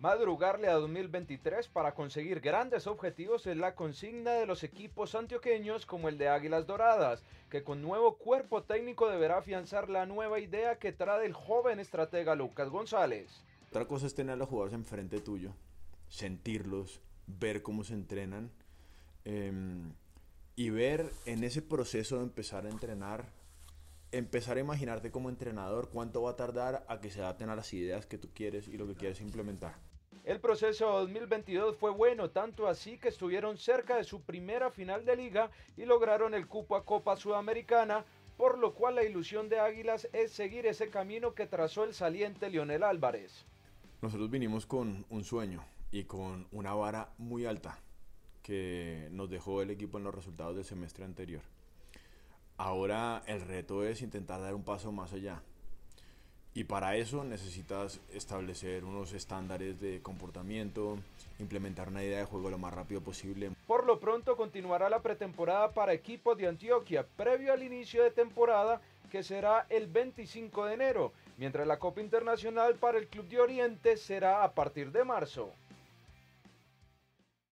Madrugarle a 2023 para conseguir grandes objetivos es la consigna de los equipos antioqueños como el de Águilas Doradas, que con nuevo cuerpo técnico deberá afianzar la nueva idea que trae el joven estratega Lucas González. Otra cosa es tener a los jugadores enfrente tuyo, sentirlos, ver cómo se entrenan em, y ver en ese proceso de empezar a entrenar empezar a imaginarte como entrenador cuánto va a tardar a que se adapten a las ideas que tú quieres y lo que quieres implementar. El proceso 2022 fue bueno, tanto así que estuvieron cerca de su primera final de liga y lograron el cupo a Copa Sudamericana, por lo cual la ilusión de Águilas es seguir ese camino que trazó el saliente Lionel Álvarez. Nosotros vinimos con un sueño y con una vara muy alta que nos dejó el equipo en los resultados del semestre anterior. Ahora el reto es intentar dar un paso más allá. Y para eso necesitas establecer unos estándares de comportamiento, implementar una idea de juego lo más rápido posible. Por lo pronto continuará la pretemporada para equipos de Antioquia, previo al inicio de temporada que será el 25 de enero, mientras la Copa Internacional para el Club de Oriente será a partir de marzo.